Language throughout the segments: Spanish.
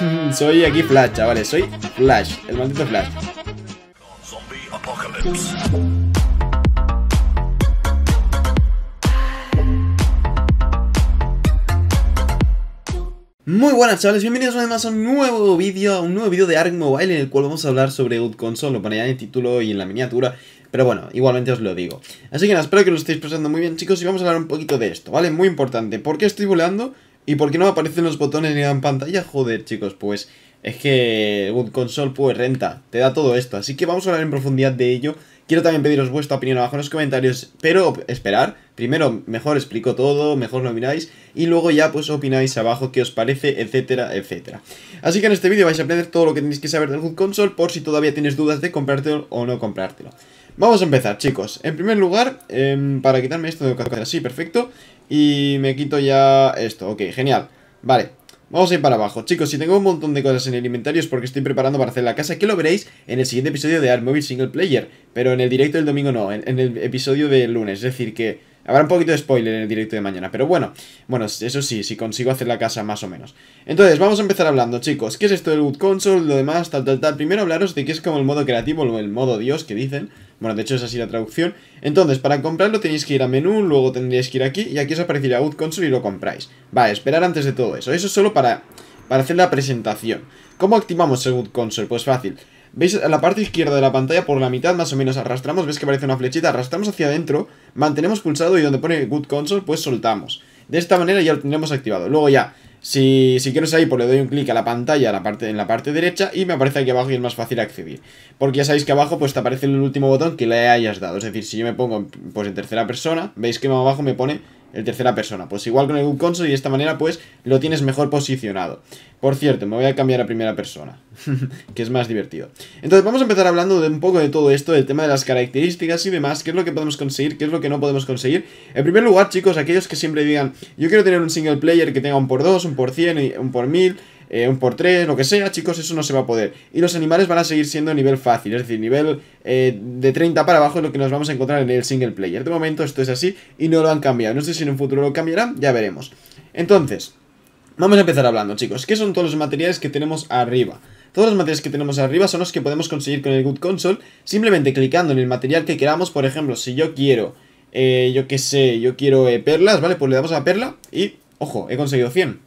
soy aquí Flash, chavales, soy Flash, el maldito Flash. Muy buenas chavales, bienvenidos una vez más a un nuevo vídeo, a un nuevo vídeo de ARK Mobile en el cual vamos a hablar sobre Good Console, lo ponía en el título y en la miniatura, pero bueno, igualmente os lo digo. Así que nada, espero que lo estéis pasando muy bien chicos y vamos a hablar un poquito de esto, ¿vale? Muy importante, ¿por qué estoy volando? ¿Y por qué no aparecen los botones ni en pantalla? Joder, chicos, pues es que Wood Console pues renta, te da todo esto. Así que vamos a hablar en profundidad de ello. Quiero también pediros vuestra opinión abajo en los comentarios, pero esperar. Primero, mejor explico todo, mejor lo miráis, y luego ya pues opináis abajo qué os parece, etcétera, etcétera. Así que en este vídeo vais a aprender todo lo que tenéis que saber del wood Console por si todavía tienes dudas de comprártelo o no comprártelo. Vamos a empezar, chicos. En primer lugar, em, para quitarme esto de educación así, perfecto. Y me quito ya esto, ok, genial. Vale, Vamos a ir para abajo. Chicos, si tengo un montón de cosas en el inventario es porque estoy preparando para hacer la casa, que lo veréis en el siguiente episodio de Móvil Single Player. Pero en el directo del domingo no, en, el episodio del lunes. Es decir, que habrá un poquito de spoiler en el directo de mañana. Pero bueno, bueno, eso sí, si consigo hacer la casa más o menos. Entonces, vamos a empezar hablando, chicos. ¿Qué es esto del Wood Console? Lo demás, tal, tal, tal. Primero hablaros de qué es como el modo creativo o el modo Dios que dicen. Bueno, de hecho es así la traducción. Entonces, para comprarlo tenéis que ir a menú, luego tendríais que ir aquí y aquí os aparecerá Good Console y lo compráis. Vale, esperar antes de todo eso. Eso es solo para, para hacer la presentación. ¿Cómo activamos el Good Console? Pues fácil. ¿Veis a la parte izquierda de la pantalla por la mitad más o menos arrastramos? ves que aparece una flechita? Arrastramos hacia adentro, mantenemos pulsado y donde pone Good Console pues soltamos. De esta manera ya lo tendremos activado. Luego ya, si, si quiero salir, pues le doy un clic a la pantalla a la parte, en la parte derecha y me aparece aquí abajo y es más fácil acceder. Porque ya sabéis que abajo pues te aparece el último botón que le hayas dado. Es decir, si yo me pongo pues en tercera persona, veis que abajo me pone el tercera persona. Pues igual con el Console y de esta manera pues lo tienes mejor posicionado. Por cierto, me voy a cambiar a primera persona, que es más divertido. Entonces vamos a empezar hablando de un poco de todo esto, del tema de las características y demás, qué es lo que podemos conseguir, qué es lo que no podemos conseguir. En primer lugar, chicos, aquellos que siempre digan, yo quiero tener un single player que tenga un por 2, un por 100, un por 1000, eh, un por tres, lo que sea, chicos, eso no se va a poder. Y los animales van a seguir siendo nivel fácil, es decir, nivel eh, de 30 para abajo es lo que nos vamos a encontrar en el single player. De momento esto es así y no lo han cambiado. No sé si en un futuro lo cambiarán, ya veremos. Entonces, vamos a empezar hablando, chicos. ¿Qué son todos los materiales que tenemos arriba? Todos los materiales que tenemos arriba son los que podemos conseguir con el Good Console, simplemente clicando en el material que queramos. Por ejemplo, si yo quiero, eh, yo qué sé, yo quiero perlas, ¿vale? Pues le damos a perla y, ojo, he conseguido 100.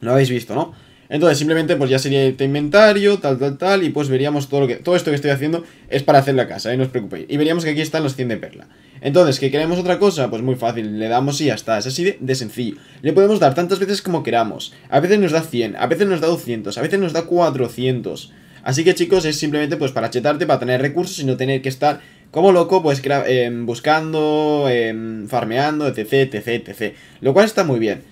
Lo habéis visto, ¿no? Entonces simplemente pues ya sería este inventario, tal, tal, tal, y pues veríamos todo lo que... Todo esto que estoy haciendo es para hacer la casa, ¿eh? no os preocupéis. Y veríamos que aquí están los 100 de perla. Entonces, ¿que queremos otra cosa? Pues muy fácil, le damos y ya está, es así de, sencillo. Le podemos dar tantas veces como queramos. A veces nos da 100, a veces nos da 200, a veces nos da 400. Así que chicos, es simplemente pues para chetarte, para tener recursos y no tener que estar como loco, pues em, buscando, em, farmeando, etc, etc, etc. Lo cual está muy bien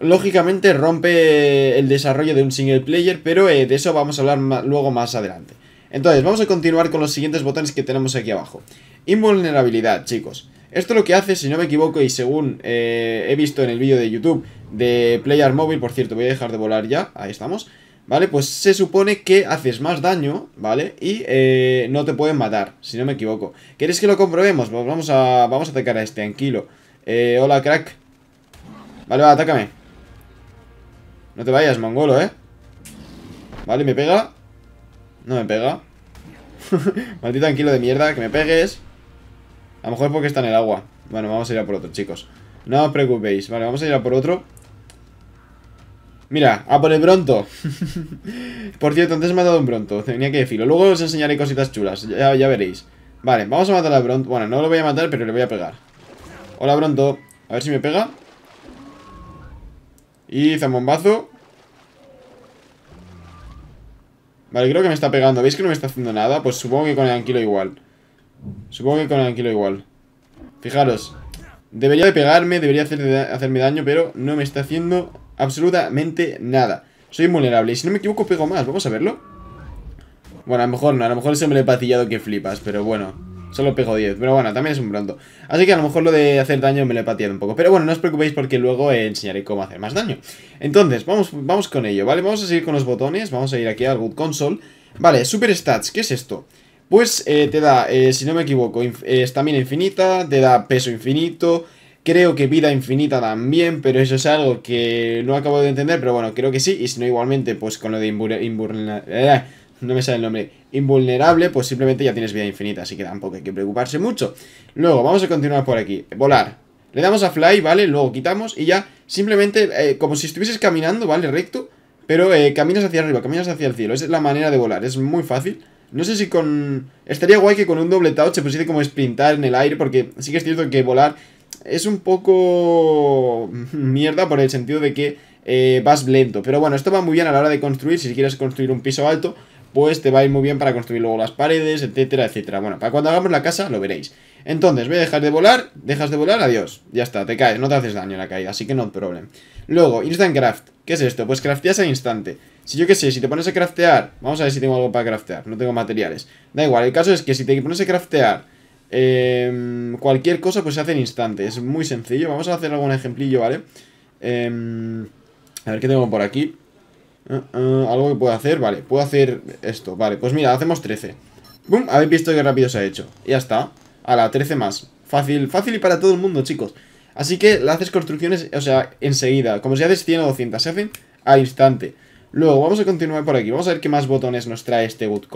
lógicamente rompe el desarrollo de un single player, pero eh, de eso vamos a hablar luego más adelante. Entonces, vamos a continuar con los siguientes botones que tenemos aquí abajo. Invulnerabilidad, chicos. Esto lo que hace, si no me equivoco y según eh, he visto en el vídeo de YouTube de Player Mobile, por cierto, voy a dejar de volar ya, ahí estamos, ¿vale? Pues se supone que haces más daño, ¿vale? Y eh, no te pueden matar, si no me equivoco. ¿Queréis que lo comprobemos? Pues vamos a, vamos a atacar a este, tranquilo. hola, crack. Vale, va, atácame. No te vayas, mongolo, ¿eh? Vale, ¿me pega? No me pega. Maldito tranquilo de mierda, que me pegues. A lo mejor porque está en el agua. Bueno, vamos a ir a por otro, chicos. No os preocupéis. Vale, vamos a ir a por otro. Mira, a por el bronto. por cierto, antes me ha dado un bronto. Tenía que decirlo. Luego os enseñaré cositas chulas. Ya, ya veréis. Vale, vamos a matar al bronto. Bueno, no lo voy a matar, pero le voy a pegar. Hola, bronto. A ver si me pega. Y zambombazo. Vale, creo que me está pegando. ¿Veis que no me está haciendo nada? Pues supongo que con el anquilo igual. Supongo que con el anquilo igual. Fijaros. Debería de pegarme, debería hacerme daño, pero no me está haciendo absolutamente nada. Soy invulnerable. Y si no me equivoco, pego más. Vamos a verlo. Bueno, a lo mejor no. A lo mejor se me lo he patillado que flipas, pero bueno. Solo pego 10, pero bueno, también es un pronto. Así que a lo mejor lo de hacer daño me lo he pateado un poco. Pero bueno, no os preocupéis porque luego enseñaré cómo hacer más daño. Entonces, vamos, vamos con ello, ¿vale? Vamos a seguir con los botones, vamos a ir aquí al boot console. Vale, super stats, ¿qué es esto? Pues eh, te da, eh, si no me equivoco, eh, estamina infinita, te da peso infinito... Creo que vida infinita también, pero eso es algo que no acabo de entender, pero bueno, creo que sí. Y si no, igualmente, pues con lo de imbur no me sale el nombre, invulnerable, pues simplemente ya tienes vida infinita, así que tampoco hay que preocuparse mucho. Luego, vamos a continuar por aquí. Volar. Le damos a fly, ¿vale? Luego quitamos y ya simplemente eh, como si estuvieses caminando, ¿vale? Recto, pero eh, caminas hacia arriba, caminas hacia el cielo. Esa es la manera de volar, es muy fácil. No sé si con... Estaría guay que con un doble touch se pusiese como sprintar en el aire, porque sí que es cierto que volar es un poco... mierda por el sentido de que eh, vas lento. Pero bueno, esto va muy bien a la hora de construir, si quieres construir un piso alto pues te va a ir muy bien para construir luego las paredes, etcétera, etcétera. Bueno, para cuando hagamos la casa lo veréis. Entonces, voy a dejar de volar, dejas de volar, adiós. Ya está, te caes, no te haces daño en la caída, así que no problema Luego, instant craft. ¿Qué es esto? Pues crafteas al instante. Si yo qué sé, si te pones a craftear, vamos a ver si tengo algo para craftear, no tengo materiales. Da igual, el caso es que si te pones a craftear em, cualquier cosa, pues se hace en instante, es muy sencillo. Vamos a hacer algún ejemplillo, ¿vale? Em, a ver qué tengo por aquí. Eh, eh, algo que puedo hacer, vale, puedo hacer esto, vale, pues mira, hacemos 13 ¡Bum! Habéis visto qué rápido se ha hecho Ya está, a la 13 más Fácil, fácil y para todo el mundo, chicos Así que la haces construcciones, o sea, enseguida Como si haces 100 o 200, se hacen al instante Luego, vamos a continuar por aquí Vamos a ver qué más botones nos trae este Good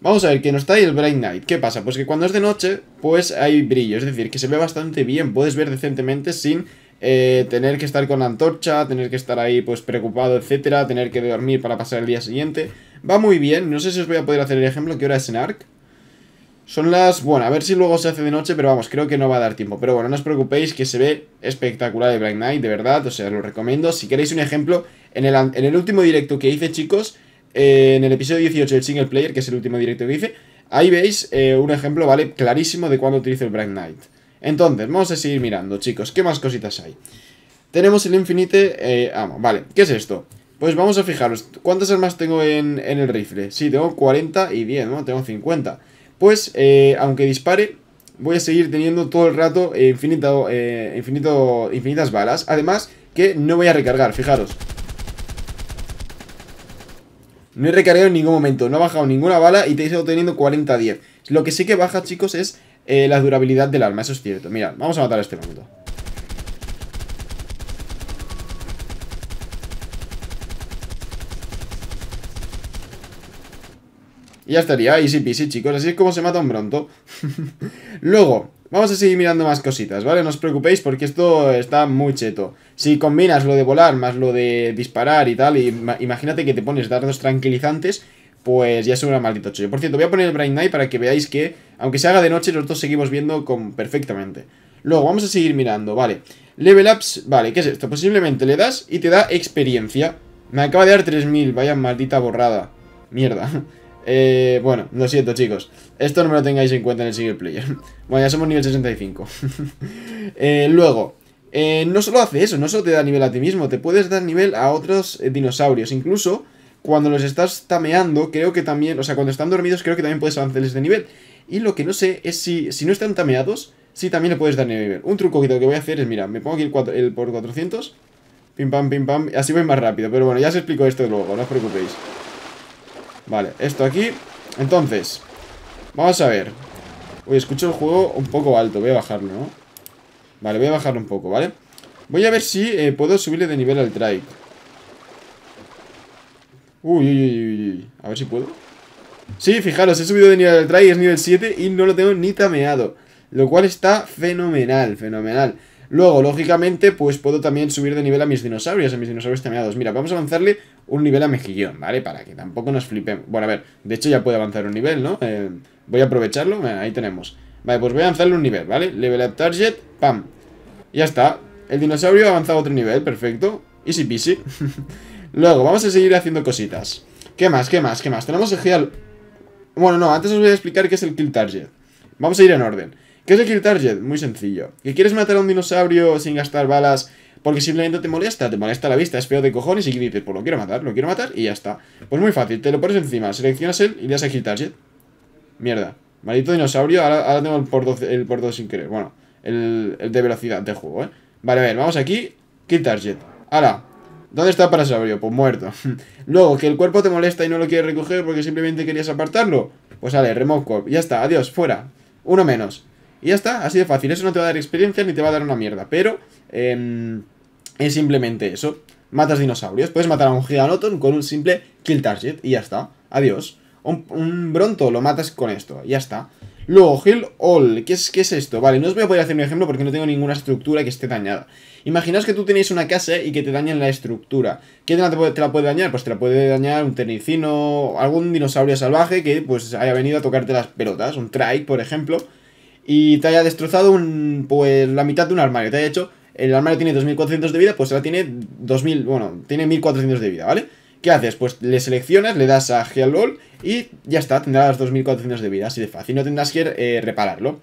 Vamos a ver, que nos trae el Bright Night. ¿Qué pasa? Pues que cuando es de noche, pues hay brillo. Es decir, que se ve bastante bien. Puedes ver decentemente sin eh, tener que estar con la antorcha, tener que estar ahí pues preocupado, etcétera, tener que dormir para pasar el día siguiente. Va muy bien, no sé si os voy a poder hacer el ejemplo, ¿qué hora es en Ark Son las... bueno, a ver si luego se hace de noche, pero vamos, creo que no va a dar tiempo. Pero bueno, no os preocupéis que se ve espectacular el Black Knight, de verdad, o sea, lo recomiendo. Si queréis un ejemplo, en el, último directo que hice, chicos, eh, en el episodio 18 del single player, que es el último directo que hice, ahí veis eh, un ejemplo, ¿vale? Clarísimo de cuando utilizo el Black Knight. Entonces, vamos a seguir mirando, chicos. ¿Qué más cositas hay? Tenemos el infinite eh, ah, Vale, ¿qué es esto? Pues vamos a fijaros, ¿cuántas armas tengo en, el rifle? Sí, tengo 40 y 10, ¿no? Tengo 50. Pues, eh, aunque dispare, voy a seguir teniendo todo el rato eh, infinito, eh, infinito, infinitas balas. Además, que no voy a recargar, fijaros. No he recargado en ningún momento, no ha bajado ninguna bala y te he estado teniendo 40-10. Lo que sí que baja, chicos, es eh, la durabilidad del arma, eso es cierto. Mira, vamos a matar a este momento. Y ya estaría, easy peasy, chicos. Así es como se mata un bronto. Luego, vamos a seguir mirando más cositas, ¿vale? No os preocupéis porque esto está muy cheto. Si combinas lo de volar más lo de disparar y tal, imagínate que te pones dardos tranquilizantes pues ya es una maldito 8. Por cierto, voy a poner el brain Night para que veáis que, aunque se haga de noche, los seguimos viendo con perfectamente. Luego, vamos a seguir mirando, vale. Level ups, vale, ¿qué es esto? posiblemente pues le das y te da experiencia. Me acaba de dar 3000, vaya maldita borrada. Mierda. Eh, bueno, lo siento chicos Esto no me lo tengáis en cuenta en el single player Bueno, ya somos nivel 65 eh, Luego eh, No solo hace eso, no solo te da nivel a ti mismo Te puedes dar nivel a otros eh, dinosaurios Incluso cuando los estás tameando, creo que también, o sea, cuando están dormidos, creo que también puedes avanzarles de nivel. Y lo que no sé es si, si no están tameados, si también le puedes dar nivel. Un truco que voy a hacer es, mira, me pongo aquí el, por 400, pim pam, pim pam, así voy más rápido. Pero bueno, ya os explico esto luego, no os preocupéis. Vale, esto aquí. Entonces, vamos a ver. Uy, escucho el juego un poco alto, voy a bajarlo, ¿no? Vale, voy a bajarlo un poco, ¿vale? Voy a ver si eh, puedo subirle de nivel al trike. Uy, uy, uy, uy. A ver si puedo. Sí, fijaros, he subido de nivel al try, es nivel 7 y no lo tengo ni tameado. Lo cual está fenomenal, fenomenal. Luego, lógicamente, pues puedo también subir de nivel a mis dinosaurios, a mis dinosaurios tameados. Mira, vamos a avanzarle un nivel a Mejillón, ¿vale? Para que tampoco nos flipemos. Bueno, a ver, de hecho ya puede avanzar un nivel, ¿no? Eh, voy a aprovecharlo, ahí tenemos. Vale, pues voy a avanzarle un nivel, ¿vale? Level up target, pam. Ya está. El dinosaurio ha avanzado otro nivel, perfecto. Easy peasy. Luego, vamos a seguir haciendo cositas. ¿Qué más? ¿Qué más? ¿Qué más? Tenemos el Heal... Bueno, no, antes os voy a explicar qué es el Kill Target. Vamos a ir en orden. ¿Qué es el Kill Target? Muy sencillo. ¿Que quieres matar a un dinosaurio sin gastar balas porque simplemente te molesta? Te molesta la vista, es feo de cojones y dices, pues lo quiero matar, lo quiero matar y ya está. Pues muy fácil, te lo pones encima, seleccionas él y le das a Kill Target. Mierda. Maldito dinosaurio, ahora, tengo el por, el sin querer. Bueno, el, de velocidad de juego, ¿eh? Vale, a ver, vamos aquí. Kill Target. ¡Hala! ¿Dónde está Parasaurio? Pues muerto. Luego, que el cuerpo te molesta y no lo quieres recoger porque simplemente querías apartarlo. Pues vale, Remote Corp. Ya está, adiós, fuera. Uno menos. Y ya está, así de fácil. Eso no te va a dar experiencia ni te va a dar una mierda. Pero em, es simplemente eso. Matas dinosaurios. Puedes matar a un Giganoton con un simple kill target. Y ya está. Adiós. un Bronto lo matas con esto. Ya está. Luego, heal all. ¿Qué es, ¿Qué es esto? Vale, no os voy a poder hacer un ejemplo porque no tengo ninguna estructura que esté dañada. Imaginaos que tú tenéis una casa y que te dañen la estructura. ¿Qué te la, puede dañar? Pues te la puede dañar un ternicino, algún dinosaurio salvaje que pues haya venido a tocarte las pelotas, un trike, por ejemplo, y te haya destrozado un, pues la mitad de un armario. Te haya hecho, el armario tiene 2400 de vida, pues ahora tiene 2000, bueno, tiene 1400 de vida, ¿vale? ¿Qué haces? Pues le seleccionas, le das a Heal All y ya está, tendrás 2400 de vida, así de fácil, no tendrás que eh, repararlo.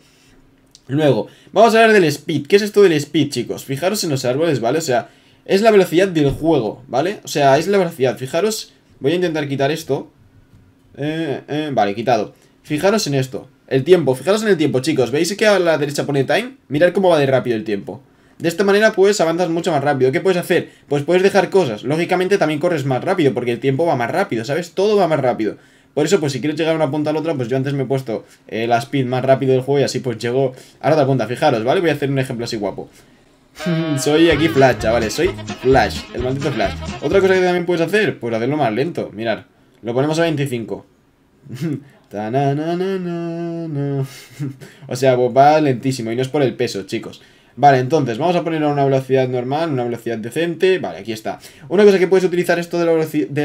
Luego, vamos a hablar del speed. ¿Qué es esto del speed, chicos? Fijaros en los árboles, ¿vale? O sea, es la velocidad del juego, ¿vale? O sea, es la velocidad. Fijaros, voy a intentar quitar esto. Eh, eh, vale, quitado. Fijaros en esto. El tiempo, fijaros en el tiempo, chicos. ¿Veis que a la derecha pone time? Mirad cómo va de rápido el tiempo. De esta manera, pues, avanzas mucho más rápido. ¿Qué puedes hacer? Pues puedes dejar cosas. Lógicamente, también corres más rápido, porque el tiempo va más rápido, ¿sabes? Todo va más rápido. Por eso, pues si quieres llegar de una punta a la otra, pues yo antes me he puesto eh, la speed más rápido del juego y así pues llego a la otra punta. Fijaros, ¿vale? Voy a hacer un ejemplo así guapo. soy aquí Flash, chavales, soy Flash, el maldito Flash. Otra cosa que también puedes hacer, pues hacerlo más lento, Mirad, Lo ponemos a 25. o sea, pues, va lentísimo y no es por el peso, chicos. Vale, entonces, vamos a ponerlo a una velocidad normal, una velocidad decente. Vale, aquí está. Una cosa que puedes utilizar esto de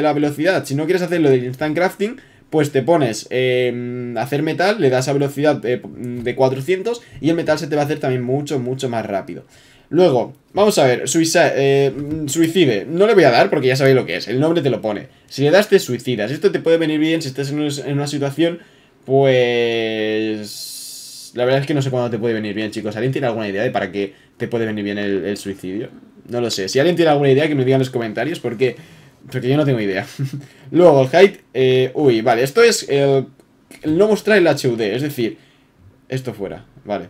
la, velocidad, si no quieres hacerlo del instant crafting, pues te pones em, hacer metal, le das a velocidad de, 400 y el metal se te va a hacer también mucho, mucho más rápido. Luego, vamos a ver, suicide, eh, suicide, no le voy a dar porque ya sabéis lo que es, el nombre te lo pone. Si le das te suicidas, esto te puede venir bien si estás en una situación, pues la verdad es que no sé cuándo te puede venir bien, chicos. ¿Alguien tiene alguna idea de para qué te puede venir bien el, suicidio? No lo sé. Si alguien tiene alguna idea, que me diga en los comentarios, porque, porque yo no tengo idea. Luego, el height... Eh, uy, vale, esto es el, no mostrar el HUD, es decir, esto fuera, vale.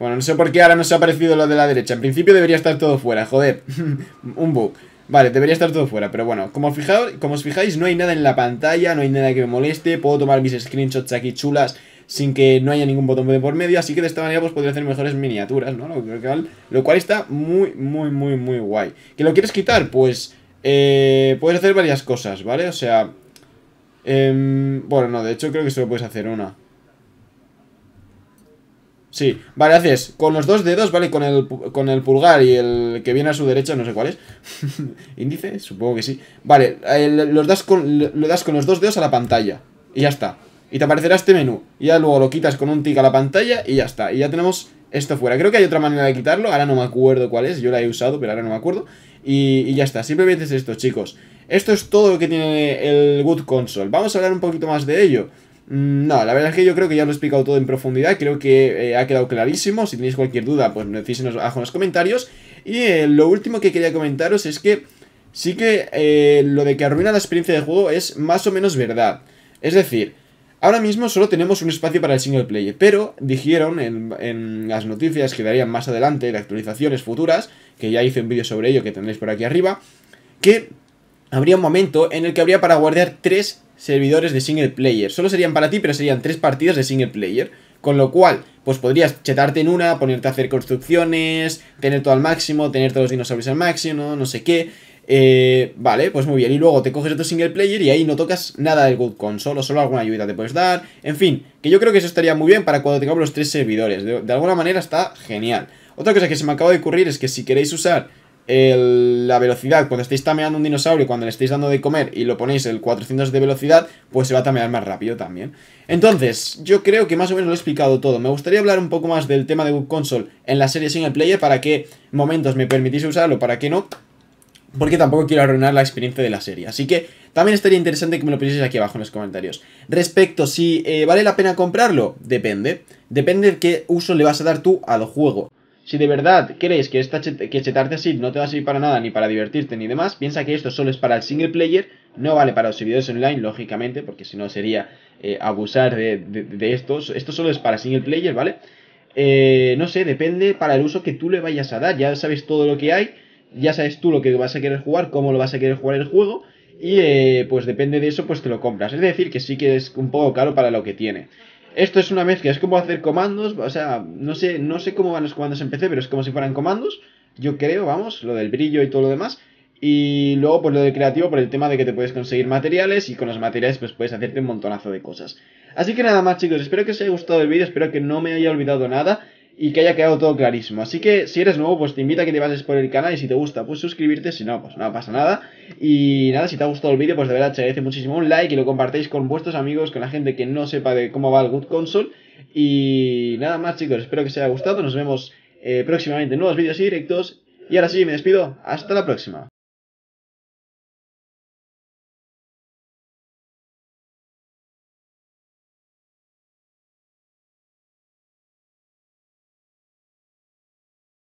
Bueno, no sé por qué ahora no se ha aparecido lo de la derecha. En principio debería estar todo fuera, joder. Un bug. Vale, debería estar todo fuera, pero bueno, como, fijaos, como os fijáis, no hay nada en la pantalla, no hay nada que me moleste, puedo tomar mis screenshots aquí chulas sin que no haya ningún botón de por medio, así que de esta manera pues podría hacer mejores miniaturas, ¿no? Lo cual, está muy, muy, muy, muy guay. ¿Que lo quieres quitar? Pues eh, puedes hacer varias cosas, ¿vale? O sea, em, bueno, no, de hecho creo que solo puedes hacer una. Sí, vale, haces con los dos dedos, ¿vale? Con el, pulgar y el que viene a su derecha, no sé cuál es. ¿Índice? Supongo que sí. Vale, das lo das con los dos dedos a la pantalla. Y ya está y te aparecerá este menú. Y ya luego lo quitas con un tick a la pantalla y ya está. Y ya tenemos esto fuera. Creo que hay otra manera de quitarlo, ahora no me acuerdo cuál es, yo la he usado, pero ahora no me acuerdo. Y, ya está, simplemente es esto, chicos. Esto es todo lo que tiene el Good Console. Vamos a hablar un poquito más de ello. Mm, no, la verdad es que yo creo que ya lo he explicado todo en profundidad, creo que eh, ha quedado clarísimo, si tenéis cualquier duda pues decísenos abajo en los comentarios Y eh, lo último que quería comentaros es que sí que eh, lo de que arruina la experiencia de juego es más o menos verdad Es decir, Ahora mismo solo tenemos un espacio para el single player, pero dijeron en, las noticias que darían más adelante, las actualizaciones futuras, que ya hice un vídeo sobre ello que tendréis por aquí arriba, que habría un momento en el que habría para guardar tres servidores de single player. Solo serían para ti, pero serían tres partidas de single player. Con lo cual, pues podrías chetarte en una, ponerte a hacer construcciones, tener todo al máximo, tener todos los dinosaurios al máximo, no sé qué. Eh, vale, pues muy bien. Y luego te coges otro single player y ahí no tocas nada del Good Console, o solo alguna ayuda te puedes dar. En fin, que yo creo que eso estaría muy bien para cuando tengamos los tres servidores. De, alguna manera está genial. Otra cosa que se me acaba de ocurrir es que si queréis usar la velocidad, cuando estáis tameando un dinosaurio, cuando le estáis dando de comer y lo ponéis el 400 de velocidad, pues se va a tamear más rápido también. Entonces, yo creo que más o menos lo he explicado todo. Me gustaría hablar un poco más del tema de Good Console en la serie single player, para qué momentos me permitís usarlo, para qué no, porque tampoco quiero arruinar la experiencia de la serie. Así que también estaría interesante que me lo pusieses aquí abajo en los comentarios. Respecto, si eh, vale la pena comprarlo, depende. Depende de qué uso le vas a dar tú al juego. Si de verdad crees que, esta chetarte este así no te va a servir para nada, ni para divertirte, ni demás, piensa que esto solo es para el single player, no vale para los servidores online, lógicamente, porque si no sería eh, abusar de, estos. Esto solo es para single player, ¿vale? Eh, no sé, depende para el uso que tú le vayas a dar. Ya sabes todo lo que hay ya sabes tú lo que vas a querer jugar, cómo lo vas a querer jugar el juego, y eh, pues depende de eso, pues te lo compras. Es decir, que sí que es un poco caro para lo que tiene. Esto es una mezcla, es como hacer comandos, o sea, no sé, no sé cómo van los comandos en PC, pero es como si fueran comandos, yo creo, vamos, lo del brillo y todo lo demás. Y luego, pues lo del creativo, por el tema de que te puedes conseguir materiales y con los materiales, pues puedes hacerte un montonazo de cosas. Así que nada más, chicos, espero que os haya gustado el vídeo, espero que no me haya olvidado nada y que haya quedado todo clarísimo. Así que si eres nuevo, pues te invito a que te vayas por el canal y si te gusta, pues suscribirte, si no, pues no pasa nada. Y nada, si te ha gustado el vídeo, pues de verdad te agradece muchísimo un like y lo compartéis con vuestros amigos, con la gente que no sepa de cómo va el Good Console. Y nada más chicos, espero que os haya gustado, nos vemos eh, próximamente en nuevos vídeos y directos. Y ahora sí, me despido, hasta la próxima.